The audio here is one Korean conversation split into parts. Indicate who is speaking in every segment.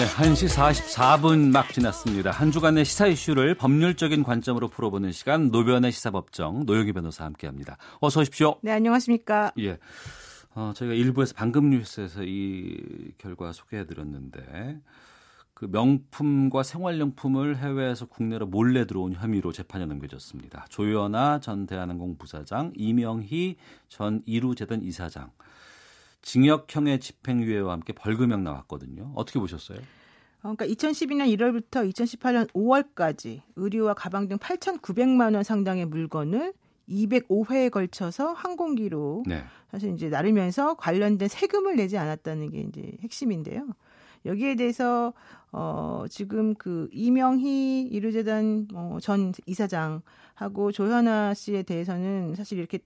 Speaker 1: 네, 1시 44분 막 지났습니다. 한 주간의 시사 이슈를 법률적인 관점으로 풀어보는 시간 노변의 시사법정 노영희 변호사 함께합니다. 어서 오십시오. 네, 안녕하십니까. 예. 어, 저희가 일부에서 방금 뉴스에서 이 결과 소개해 드렸는데 그 명품과 생활용품을 해외에서 국내로 몰래 들어온 혐의로 재판에 넘겨졌습니다. 조연아 전 대한항공 부사장, 이명희 전 이루재단 이사장. 징역형의 집행유예와 함께 벌금형 나왔거든요. 어떻게 보셨어요?
Speaker 2: 어, 그러니까 2012년 1월부터 2018년 5월까지 의류와 가방 등 8,900만 원 상당의 물건을 205회에 걸쳐서 항공기로 네. 사실 이제 나르면서 관련된 세금을 내지 않았다는 게 이제 핵심인데요. 여기에 대해서 어 지금 그 이명희 이루재단 어, 전 이사장하고 조현아 씨에 대해서는 사실 이렇게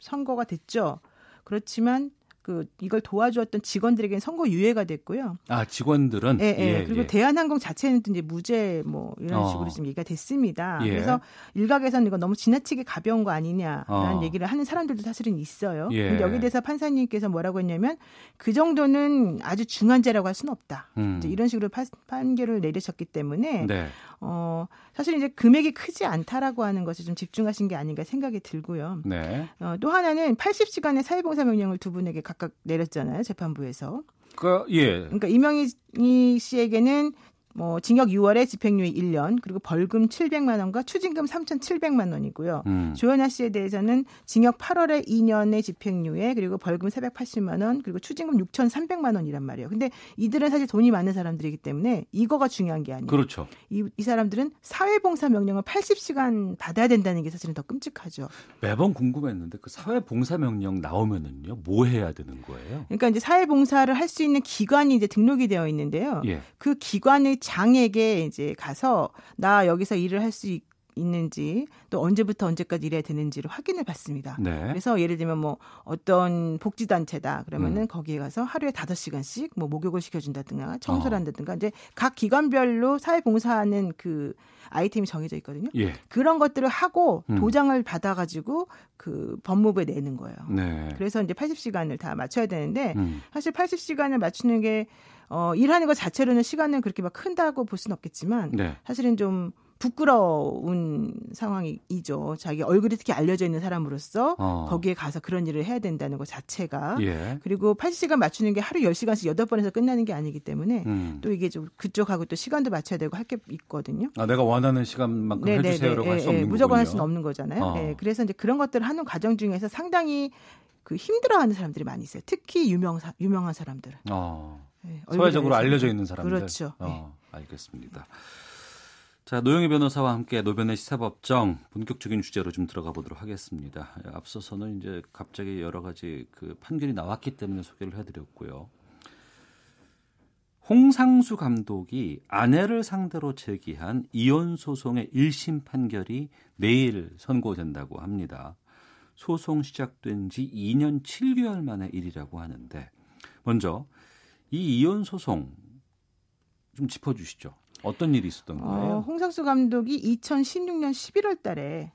Speaker 2: 선거가 됐죠. 그렇지만 그 이걸 도와주었던 직원들에게는 선거 유예가 됐고요.
Speaker 1: 아 직원들은 예, 예. 예 그리고 예.
Speaker 2: 대한항공 자체는 이제 무죄 뭐 이런 어. 식으로 어. 지금 얘기가 됐습니다. 예. 그래서 일각에서는 이거 너무 지나치게 가벼운 거 아니냐라는 어. 얘기를 하는 사람들도 사실은 있어요. 예. 근데 여기 대해서 판사님께서 뭐라고 했냐면 그 정도는 아주 중한 죄라고 할 수는 없다. 음. 이런 식으로 파, 판결을 내리셨기 때문에 네. 어, 사실 이제 금액이 크지 않다라고 하는 것이좀 집중하신 게 아닌가 생각이 들고요. 네. 어, 또 하나는 80시간의 사회봉사 명령을 두 분에게 각각 내렸잖아요. 재판부에서.
Speaker 1: 그, 예.
Speaker 2: 그러니까 이명희 씨에게는 뭐 징역 6월에 집행유예 1년 그리고 벌금 700만 원과 추징금 3,700만 원이고요. 음. 조현아 씨에 대해서는 징역 8월에 2년의 집행유예 그리고 벌금 480만 원 그리고 추징금 6,300만 원이란 말이에요. 근데 이들은 사실 돈이 많은 사람들이기 때문에 이거가 중요한 게 아니에요. 그렇죠. 이, 이 사람들은 사회봉사 명령을 80시간 받아야 된다는 게 사실은 더 끔찍하죠.
Speaker 1: 매번 궁금했는데 그 사회봉사 명령 나오면은요 뭐 해야 되는 거예요?
Speaker 2: 그러니까 이제 사회봉사를 할 수 있는 기관이 이제 등록이 되어 있는데요. 예. 그 기관의 장에게 이제 가서 나 여기서 일을 할 수 있는지 또 언제부터 언제까지 일해야 되는지를 확인을 받습니다. 네. 그래서 예를 들면 뭐 어떤 복지 단체다 그러면은 음. 거기에 가서 하루에 다섯 시간씩 뭐 목욕을 시켜준다든가 청소를 어. 한다든가 이제 각 기관별로 사회봉사하는 그 아이템이 정해져 있거든요. 예. 그런 것들을 하고 음. 도장을 받아가지고 그 법무부에 내는 거예요. 네. 그래서 이제 80시간을 다 맞춰야 되는데 음. 사실 80시간을 맞추는 게 어, 일하는 것 자체로는 시간은 그렇게 막 큰다고 볼 수는 없겠지만 네. 사실은 좀 부끄러운 상황이죠. 자기 얼굴이 특히 알려져 있는 사람으로서 어. 거기에 가서 그런 일을 해야 된다는 것 자체가 예. 그리고 80시간 맞추는 게 하루 10시간씩 8번에서 끝나는 게 아니기 때문에 음. 또 이게 좀 그쪽하고 또 시간도 맞춰야 되고 할 게 있거든요.
Speaker 1: 아, 내가 원하는 시간만큼 네네네. 네, 해주세요라고 네. 할수 예, 예. 없는 무조건 할 수는 없는 거잖아요. 어. 네.
Speaker 2: 그래서 이제 그런 것들을 하는 과정 중에서 상당히 그 힘들어하는 사람들이 많이 있어요. 특히 유명 사, 유명한 사람들은.
Speaker 1: 어. 네, 사회적으로 알려져 있는 사람들. 그렇죠. 어, 예. 알겠습니다. 자, 노영희 변호사와 함께 노변의 시사법정 본격적인 주제로 좀 들어가 보도록 하겠습니다. 앞서서는 이제 갑자기 여러 가지 그 판결이 나왔기 때문에 소개를 해드렸고요. 홍상수 감독이 아내를 상대로 제기한 이혼 소송의 1심 판결이 내일 선고된다고 합니다. 소송 시작된 지 2년 7개월 만의 일이라고 하는데 먼저 이 이혼 소송 좀 짚어주시죠. 어떤 일이 있었던 어, 거예요? 어,
Speaker 2: 홍상수 감독이 2016년 11월 달에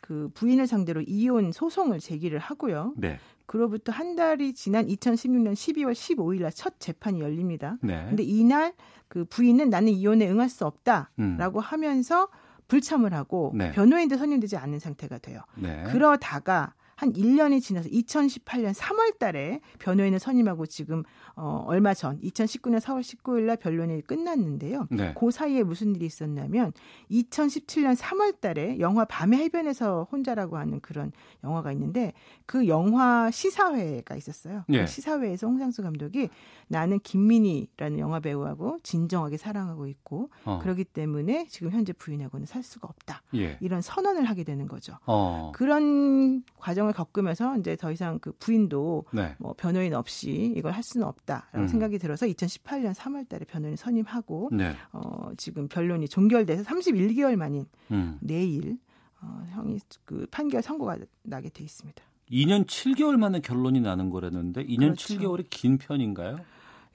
Speaker 2: 그 부인을 상대로 이혼 소송을 제기를 하고요. 네. 그로부터 한 달이 지난 2016년 12월 15일 날첫 재판이 열립니다. 네. 근데 이날 그 부인은 나는 이혼에 응할 수 없다라고 음. 하면서 불참을 하고 네. 변호인도 선임되지 않는 상태가 돼요. 네. 그러다가 한 1년이 지나서 2018년 3월 달에 변호인을 선임하고 지금 어 얼마 전 2019년 4월 19일 날 변론이 끝났는데요. 네. 그 사이에 무슨 일이 있었냐면 2017년 3월 달에 영화 밤의 해변에서 혼자라고 하는 그런 영화가 있는데 그 영화 시사회가 있었어요. 네. 그 예. 시사회에서 홍상수 감독이 나는 김민희라는 영화 배우하고 진정하게 사랑하고 있고 어. 그렇기 때문에 지금 현재 부인하고는 살 수가 없다. 예. 이런 선언을 하게 되는 거죠. 어. 그런 과정을 과정을 겪으면서 이제 더 이상 그 부인도 네. 뭐 변호인 없이 이걸 할 수는 없다라는 음. 생각이 들어서 2018년 3월 달에 변호인 선임하고 네. 어, 지금 변론이 종결돼서 31개월 만인 음. 내일 어, 형이 그 판결 선고가 나게 돼 있습니다.
Speaker 1: 2년 7개월 만에 결론이 나는 거라는데 2년 그렇죠. 7개월이 긴 편인가요?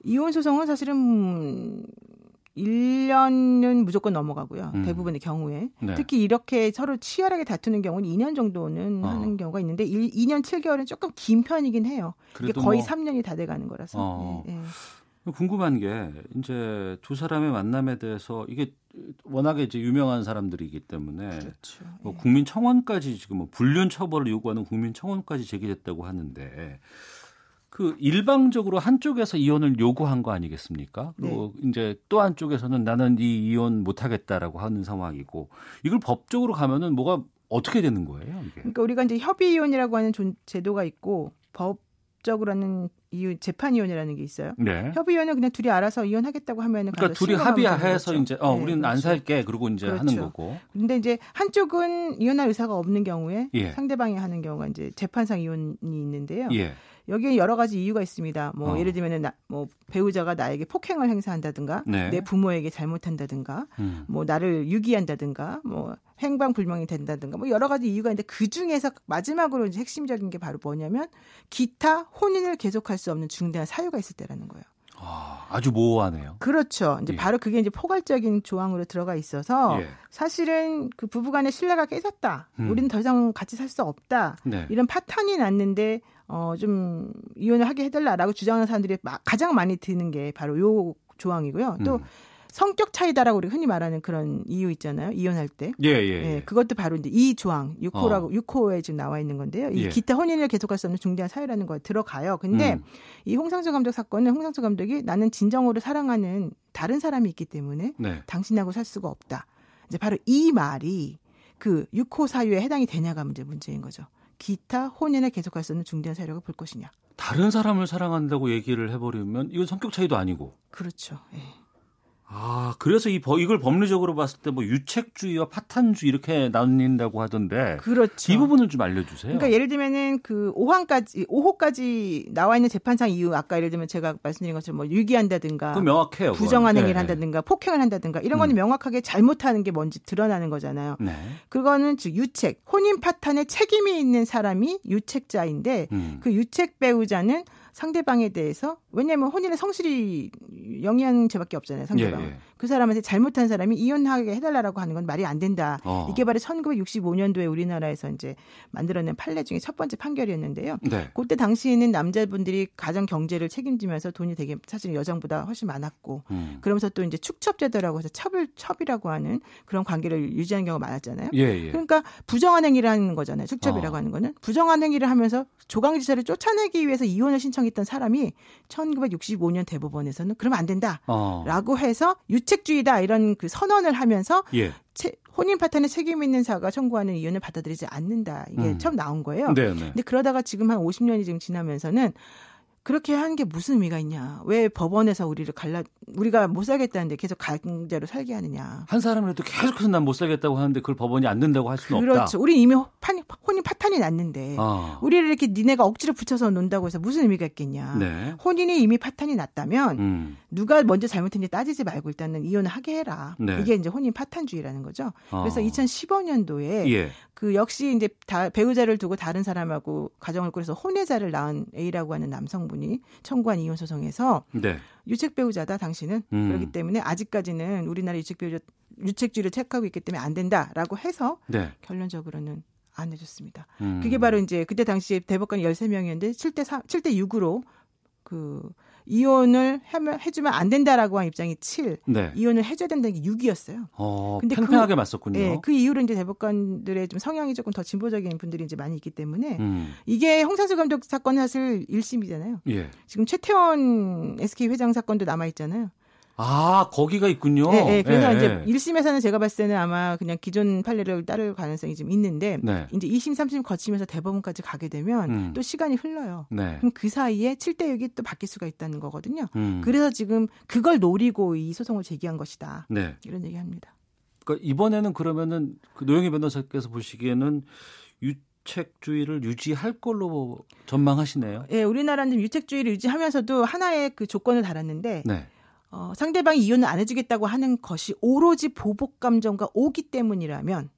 Speaker 1: 이혼
Speaker 2: 소송은 사실은 1년은 무조건 넘어가고요. 음. 대부분의 경우에. 네. 특히 이렇게 서로 치열하게 다투는 경우는 2년 정도는 어. 하는 경우가 있는데 1, 2년 7개월은 조금 긴 편이긴 해요.
Speaker 1: 이게 거의 뭐... 3년이
Speaker 2: 다 돼가는 거라서. 어.
Speaker 1: 예, 예. 궁금한 게 이제 두 사람의 만남에 대해서 이게 워낙에 이제 유명한 사람들이기 때문에 그렇죠. 뭐 예. 국민청원까지 지금 뭐 불륜 처벌을 요구하는 국민청원까지 제기됐다고 하는데 그 일방적으로 한쪽에서 이혼을 요구한 거 아니겠습니까? 그리고 네. 이제 또 한쪽에서는 나는 이 이혼 못 하겠다라고 하는 상황이고 이걸 법적으로 가면은 뭐가 어떻게 되는 거예요?
Speaker 2: 이게? 그러니까 우리가 이제 협의 이혼이라고 하는 존, 제도가 있고 법 적으로는 이유 재판 이혼이라는 게 있어요. 네. 협의 이혼은 그냥 둘이 알아서 이혼하겠다고 하면은 그러니까 둘이 합의해서 거 그렇죠. 이제 어 네, 우리는 그렇죠. 안 살게
Speaker 1: 그러고 이제 그렇죠. 하는 거고.
Speaker 2: 근데 이제 한쪽은 이혼할 의사가 없는 경우에 예. 상대방이 하는 경우가 이제 재판상 이혼이 있는데요. 예. 여기에 여러 가지 이유가 있습니다. 뭐 어. 예를 들면은 나, 뭐 배우자가 나에게 폭행을 행사한다든가 네. 내 부모에게 잘못한다든가 음. 뭐 나를 유기한다든가 뭐 행방불명이 된다든가 뭐 여러 가지 이유가 있는데 그 중에서 마지막으로 이제 핵심적인 게 바로 뭐냐면 기타 혼인을 계속할 수 없는 중대한 사유가 있을 때라는 거예요.
Speaker 1: 아, 아주 모호하네요.
Speaker 2: 그렇죠. 이제 예. 바로 그게 이제 포괄적인 조항으로 들어가 있어서 예. 사실은 그 부부간의 신뢰가 깨졌다. 음. 우리는 더 이상 같이 살 수 없다. 네. 이런 파탄이 났는데 어, 좀 이혼을 하게 해달라라고 주장하는 사람들이 가장 많이 드는 게 바로 요 조항이고요. 또 음. 성격 차이다라고 우리 흔히 말하는 그런 이유 있잖아요. 이혼할 때. 예, 예. 예, 예 그것도 바로 이제 이 조항, 6호라고, 어. 6호에 지금 나와 있는 건데요. 이 예. 기타 혼인을 계속할 수 없는 중대한 사유라는 거에 들어가요. 근데 음. 이 홍상수 감독 사건은 홍상수 감독이 나는 진정으로 사랑하는 다른 사람이 있기 때문에 네. 당신하고 살 수가 없다. 이제 바로 이 말이 그 6호 사유에 해당이 되냐가 문제 문제인 거죠. 기타 혼인에 계속할 수 있는 중대한 세력을 볼 것이냐.
Speaker 1: 다른 사람을 사랑한다고 얘기를 해버리면 이건 성격 차이도 아니고.
Speaker 2: 그렇죠. 예.
Speaker 1: 아, 그래서 이 이걸 법률적으로 봤을 때 뭐 유책주의와 파탄주의 이렇게 나뉜다고 하던데. 그렇죠. 이 부분을 좀 알려주세요. 그러니까 예를
Speaker 2: 들면은 그 5항까지, 5호까지 나와 있는 재판상 이유, 아까 예를 들면 제가 말씀드린 것처럼 뭐 유기한다든가. 그
Speaker 1: 명확해요. 부정한 행위를 네, 네.
Speaker 2: 한다든가 폭행을 한다든가 이런 거는 음. 명확하게 잘못하는 게 뭔지 드러나는 거잖아요. 네. 그거는 즉 유책, 혼인 파탄에 책임이 있는 사람이 유책자인데 음. 그 유책 배우자는 상대방에 대해서 왜냐하면 혼인의 성실이 영향제밖에 없잖아요. 상대방. 예, 예. 그 사람한테 잘못한 사람이 이혼하게 해달라고 하는 건 말이 안 된다. 어. 이게 바로 1965년도에 우리나라에서 이제 만들어낸 판례 중에 첫 번째 판결이었는데요. 네. 그때 당시에는 남자분들이 가정 경제를 책임지면서 돈이 되게 사실 여성보다 훨씬 많았고 음. 그러면서 또 이제 축첩제도라고 해서 첩을 첩이라고 하는 그런 관계를 유지하는 경우가 많았잖아요. 예, 예. 그러니까 부정한 행위를 하는 거잖아요. 축첩이라고 어. 하는 거는 부정한 행위를 하면서 조강지사를 쫓아내기 위해서 이혼을 신청했던 사람이 1965년 대법원에서는 그러면 안 된다라고 어. 해서 유 주책주의다 이런 그 선언을 하면서 예. 채, 혼인 파탄에 책임 있는 사가 청구하는 이유는 받아들이지 않는다. 이게 음. 처음 나온 거예요. 네, 네. 근데 그러다가 지금 한 50년이 지금 지나면서는 그렇게 한 게 무슨 의미가 있냐? 왜 법원에서 우리를 갈라 우리가 못 살겠다는데 계속 강제로 살게 하느냐?
Speaker 1: 한 사람이라도 계속해서 난 못 살겠다고 하는데 그걸 법원이 안 된다고 할 수는 그렇죠. 없다. 그렇죠.
Speaker 2: 우리 이미 판, 혼인 파탄이 났는데 어. 우리를 이렇게 니네가 억지로 붙여서 논다고 해서 무슨 의미가 있겠냐? 네. 혼인이 이미 파탄이 났다면 음. 누가 먼저 잘못했는지 따지지 말고 일단은 이혼을 하게 해라. 네. 이게 이제 혼인 파탄주의라는 거죠. 아. 그래서 2015년도에 예. 그 역시 이제 다, 배우자를 두고 다른 사람하고 가정을 꾸려서 혼외자를 낳은 A라고 하는 남성분 대이 청구한 이혼 소송에서 네. 유책 배우자다 당신은 음. 그렇기 때문에 아직까지는 우리나라 유책 배우자 유책주의를 체크하고 있기 때문에 안 된다라고 해서 네. 결론적으로는 안 해줬습니다. 음. 그게 바로 이제 그때 당시에 대법관이 13명이었는데 7대 3, 7대 6으로 그 이혼을 해주면 안 된다라고 한 입장이 7, 네. 이혼을 해줘야 된다는 게 6이었어요. 어, 근데 팽팽하게 그, 맞섰군요. 네, 그 이후로 이제 대법관들의 좀 성향이 조금 더 진보적인 분들이 이제 많이 있기 때문에 음. 이게 홍상수 감독 사건 사실 1심이잖아요. 예. 지금 최태원 SK 회장 사건도 남아 있잖아요.
Speaker 1: 아, 거기가 있군요. 네, 네. 그래서 네, 이제
Speaker 2: 1심에서는 예. 제가 봤을 때는 아마 그냥 기존 판례를 따를 가능성이 좀 있는데 네. 이제 2심, 3심 거치면서 대법원까지 가게 되면 음. 또 시간이 흘러요. 네. 그럼 그 사이에 7대 6이 또 바뀔 수가 있다는 거거든요. 음. 그래서 지금 그걸 노리고 이 소송을 제기한 것이다. 네. 이런 얘기합니다.
Speaker 1: 그러니까 이번에는 그러면은 그 노영희 변호사께서 보시기에는 유 유책주의를 유지할 걸로 전망하시네요.
Speaker 2: 예, 네, 우리나라는 유책주의를 유지하면서도 하나의 그 조건을 달았는데 네. 어, 상대방이 이혼을 안 해주겠다고 하는 것이 오로지 보복 감정과 오기 때문이라면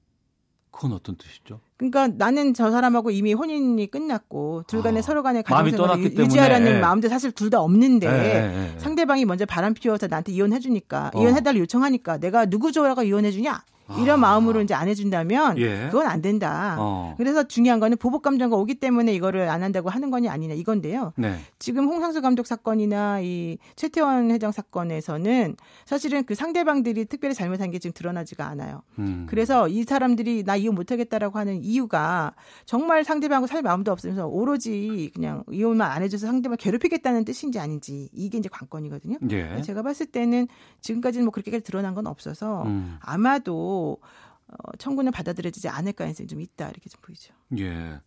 Speaker 1: 그건 어떤 뜻이죠?
Speaker 2: 그러니까 나는 저 사람하고 이미 혼인이 끝났고 둘 간에 아, 서로 간에 가정생활을 유지하려는 예. 마음도 사실 둘 다 없는데 예, 예, 예, 상대방이 먼저 바람 피워서 나한테 이혼해주니까 어. 이혼해달라 요청하니까 내가 누구 좋아라고 이혼해주냐 이런 아. 마음으로 이제 안 해준다면 예. 그건 안 된다. 어. 그래서 중요한 거는 보복 감정과 오기 때문에 이거를 안 한다고 하는 거냐 아니냐 이건데요. 네. 지금 홍상수 감독 사건이나 이 최태원 회장 사건에서는 사실은 그 상대방들이 특별히 잘못한 게 지금 드러나지가 않아요. 음. 그래서 이 사람들이 나 이혼 못하겠다라고 하는 이유가 정말 상대방하고 살 마음도 없으면서 오로지 그냥 이혼만 안 해줘서 상대방 괴롭히겠다는 뜻인지 아닌지 이게 이제 관건이거든요. 예. 제가 봤을 때는 지금까지는 뭐 그렇게까지 드러난 건 없어서 음. 아마도 또 어, 청구는 받아들여지지 않을 가능성이 좀 있다 이렇게 좀 보이죠.
Speaker 1: 예.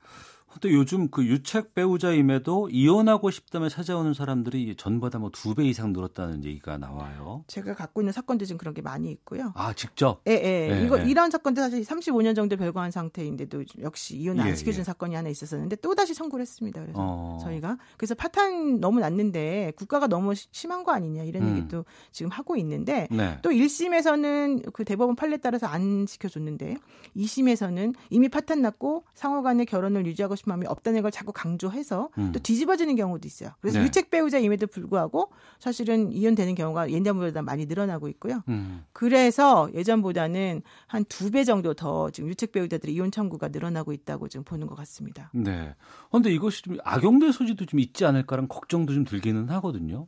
Speaker 1: 근데 요즘 그 유책 배우자임에도 이혼하고 싶다며 찾아오는 사람들이 전보다 뭐 두 배 이상 늘었다는 얘기가 나와요.
Speaker 2: 제가 갖고 있는 사건들 지금 그런 게 많이 있고요.
Speaker 1: 아, 직접? 예, 예. 예 이거 예. 이런
Speaker 2: 사건들 사실 35년 정도 별거한 상태인데도 역시 이혼을 예, 안 시켜준 예, 사건이 하나 있었었는데 또 다시 청구를 했습니다. 그래서
Speaker 1: 어. 저희가
Speaker 2: 그래서 파탄 너무 났는데 국가가 너무 심한 거 아니냐 이런 음. 얘기도 지금 하고 있는데 네. 또 1심에서는 그 대법원 판례 따라서 안 시켜줬는데 2심에서는 이미 파탄 났고 상호 간의 결혼을 유지하고 싶은 마음이 없다는 걸 자꾸 강조해서 음. 또 뒤집어지는 경우도 있어요. 그래서 네. 유책 배우자임에도 불구하고 사실은 이혼되는 경우가 예전보다 많이 늘어나고 있고요. 음. 그래서 예전보다는 한 두 배 정도 더 지금 유책 배우자들의 이혼 청구가 늘어나고 있다고 지금 보는 것 같습니다.
Speaker 1: 네. 그런데 이것이 좀 악용될 소지도 좀 있지 않을까라는 걱정도 좀 들기는 하거든요.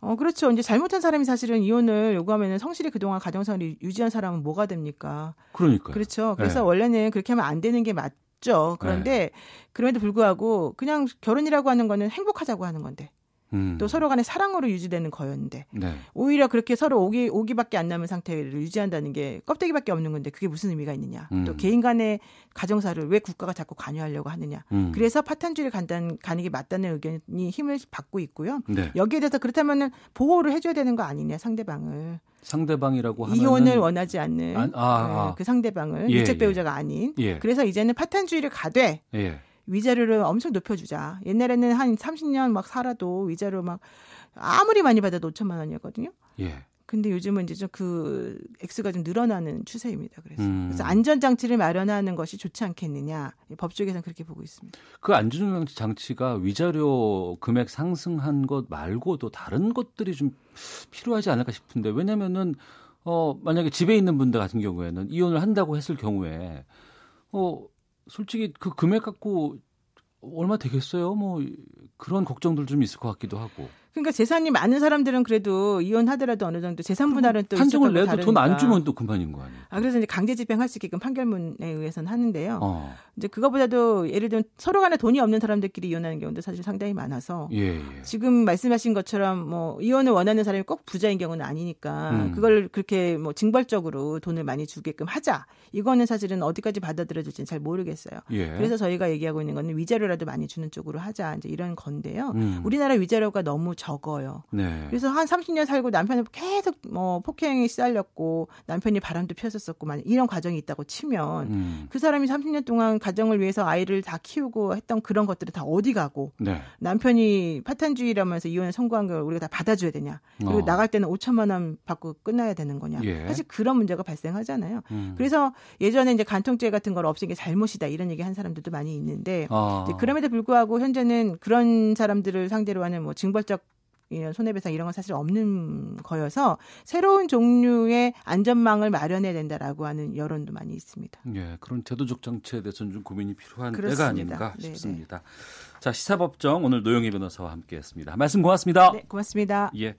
Speaker 2: 어, 그렇죠. 이제 잘못한 사람이 사실은 이혼을 요구하면은 성실히 그동안 가정생활을 유지한 사람은 뭐가 됩니까?
Speaker 1: 그러니까 그렇죠. 네. 그래서 네.
Speaker 2: 원래는 그렇게 하면 안 되는 게 맞, 없죠. 그런데 네. 그럼에도 불구하고 그냥 결혼이라고 하는 거는 행복하자고 하는 건데 음. 또 서로 간의 사랑으로 유지되는 거였는데 네. 오히려 그렇게 서로 오기 오기밖에 안 남은 상태를 유지한다는 게 껍데기밖에 없는 건데 그게 무슨 의미가 있느냐 음. 또 개인 간의 가정사를 왜 국가가 자꾸 관여하려고 하느냐 음. 그래서 파탄주의를 간단 가는 게 맞다는 의견이 힘을 받고 있고요 네. 여기에 대해서 그렇다면은 보호를 해줘야 되는 거 아니냐 상대방을
Speaker 1: 상대방이라고 하면 이혼을 원하지 않는 아, 아, 아. 그
Speaker 2: 상대방을 예, 유책 예. 배우자가 예. 아닌 예. 그래서 이제는 파탄주의를 가되 예. 위자료를 엄청 높여주자. 옛날에는 한 30년 막 살아도 위자료 막 아무리 많이 받아도 5천만 원이었거든요. 예. 근데 요즘은 이제 좀그 액수가 좀 늘어나는 추세입니다. 그래서, 음. 그래서 안전장치를 마련하는 것이 좋지 않겠느냐. 법 쪽에서는 그렇게 보고 있습니다.
Speaker 1: 그 안전장치가 위자료 금액 상승한 것 말고도 다른 것들이 좀 필요하지 않을까 싶은데 왜냐면은 어 만약에 집에 있는 분들 같은 경우에는 이혼을 한다고 했을 경우에 어 솔직히 그 금액 갖고 얼마 되겠어요? 뭐 그런 걱정들 좀 있을 것 같기도 하고.
Speaker 2: 그러니까 재산이 많은 사람들은 그래도 이혼하더라도 어느 정도 재산 분할은 또 판정을 내도 돈 안 주면
Speaker 1: 또 금반인 거 아니에요?
Speaker 2: 아 그래서 이제 강제 집행할 수 있게끔 판결문에 의해서는 하는데요. 어. 이제 그거보다도 예를 들면 서로 간에 돈이 없는 사람들끼리 이혼하는 경우도 사실 상당히 많아서 예, 예. 지금 말씀하신 것처럼 뭐 이혼을 원하는 사람이 꼭 부자인 경우는 아니니까 음. 그걸 그렇게 뭐 징벌적으로 돈을 많이 주게끔 하자 이거는 사실은 어디까지 받아들여질지는 잘 모르겠어요.
Speaker 1: 예. 그래서 저희가
Speaker 2: 얘기하고 있는 거는 위자료라도 많이 주는 쪽으로 하자 이제 이런 건데요. 음. 우리나라 위자료가 너무 적어요. 네. 그래서 한 30년 살고 남편이 계속 뭐 폭행에 시달렸고 남편이 바람도 피었었고만 이런 과정이 있다고 치면 음. 그 사람이 30년 동안 가정을 위해서 아이를 다 키우고 했던 그런 것들을다 어디 가고 네. 남편이 파탄주의라면서 이혼을 선고한 걸 우리가 다 받아줘야 되냐 그리고 어. 나갈 때는 5천만 원 받고 끝나야 되는 거냐 예. 사실 그런 문제가 발생하잖아요. 음. 그래서 예전에 이제 간통죄 같은 걸 없애는 게 잘못이다 이런 얘기 한 사람들도 많이 있는데 아. 그럼에도 불구하고 현재는 그런 사람들을 상대로 하는 뭐 징벌적 이런 손해배상 이런 건 사실 없는
Speaker 1: 거여서
Speaker 2: 새로운 종류의 안전망을 마련해야 된다라고 하는 여론도 많이 있습니다.
Speaker 1: 예, 그런 제도적 정체에 대해서는 좀 고민이 필요한 그렇습니다. 때가 아닌가 싶습니다. 자, 시사법정 오늘 노영희 변호사와 함께했습니다. 말씀 고맙습니다. 네,
Speaker 2: 고맙습니다.
Speaker 1: 예.